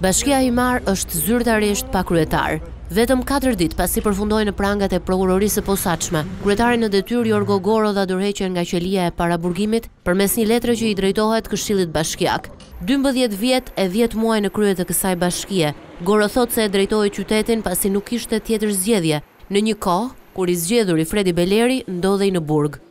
Bashkia i marë është zyrtarisht pa kryetar. Vetëm 4 dit pasi përfundoj në prangat e prokurorisë posaqme, kryetarin në detyr Jorgo Goro dha dërheqen nga qelia e para burgimit për mes një letre që i drejtohet këshilit bashkjak. 12 vjetë e 10 muaj në kryet e kësaj bashkje, Goro thot se e drejtohet qytetin pasi nuk ishte tjetër zgjedhje, në një kohë, kur i zgjedhur i Fredi Beleri ndodhej në burgë.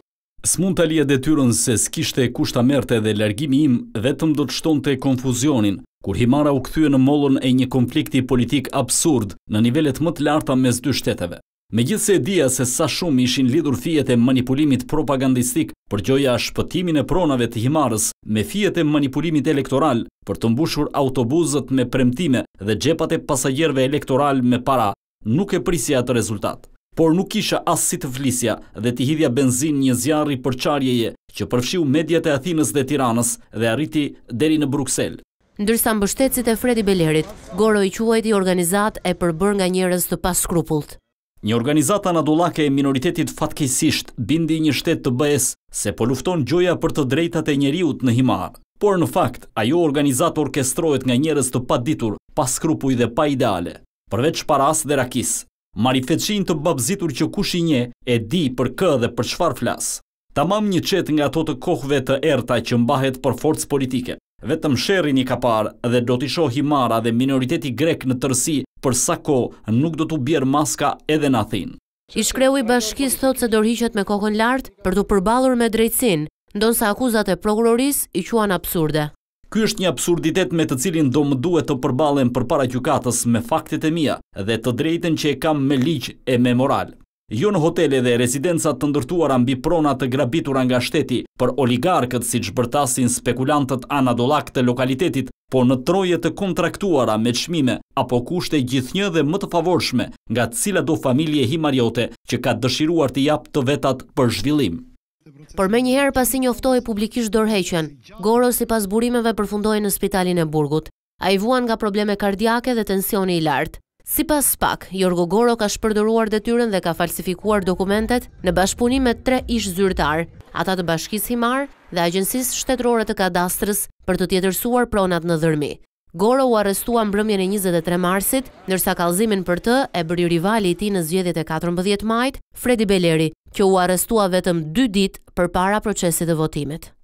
Së mund të lija detyrën se s'kishte e kushta merte dhe largimi im, vetëm do të shton të konfuzionin, kur Himara u këthyë në molën e një konflikti politik absurd në nivellet më të larta mes dy shteteve. Me gjithse e dia se sa shumë ishin lidur fjet e manipulimit propagandistik për gjoja shpëtimin e pronave të Himarës me fjet e manipulimit elektoral për të mbushur autobuzët me premtime dhe gjepate pasajerve elektoral me para, nuk e prisja të rezultatë por nuk isha asë si të vlisja dhe t'i hidhja benzin një zjarri për qarjeje që përfshiu medjet e Athinës dhe Tiranës dhe arriti deri në Bruxelles. Ndërsa mbështetësit e Fredi Belerit, Goro i Quajti organizat e përbër nga njërës të pas skrupullt. Një organizata në dolake e minoritetit fatkesisht bindi një shtetë të bëhes se po lufton gjoja për të drejtate njëriut në himar. Por në fakt, ajo organizat orkestrojt nga njërës të pa ditur, pa skrupuj dhe pa ideale, përveç paras dhe rakis. Marifetshin të babzitur që kush i nje e di për kë dhe për shfar flas. Ta mam një qet nga ato të kohve të erta që mbahet për forcë politike. Vetëm shëri një kapar dhe do t'i shohi mara dhe minoriteti grek në tërsi për sa ko nuk do t'u bjerë maska edhe në athin. I shkreu i bashkis thot se dorhishet me kohën lartë për t'u përbalur me drejtsin, ndonë sa akuzat e prokuroris i quan absurde. Ky është një absurditet me të cilin do më duhet të përbalen për para gjukatës me faktet e mija dhe të drejten që e kam me liqë e me moral. Jo në hotele dhe rezidencat të ndërtuar ambi prona të grabitura nga shteti për oligarkët si që bërtasin spekulantët anadolak të lokalitetit, po në troje të kontraktuara me qmime apo kushte gjithnjë dhe më të favorshme nga cila do familje himariote që ka dëshiruar të japë të vetat për zhvillim. Por me njëherë pasi njoftoj publikisht dorheqen, Goro si pas burimeve përfundoj në spitalin e burgut. A i vuan nga probleme kardiake dhe tensioni i lartë. Si pas spak, Jorgo Goro ka shpërdoruar dhe tyren dhe ka falsifikuar dokumentet në bashkëpunim me tre ish zyrtar, ata të bashkisë himar dhe agjensis shtetrore të kadastrës për të tjetërsuar pronat në dhërmi. Goro u arrestua brëmjën e 23 marsit, nërsa kalzimin për të e bëri rivali i ti në zgjedhjet e 14 majt, Fredi Beleri, që u arrestua vetëm 2 dit për para procesit e votimit.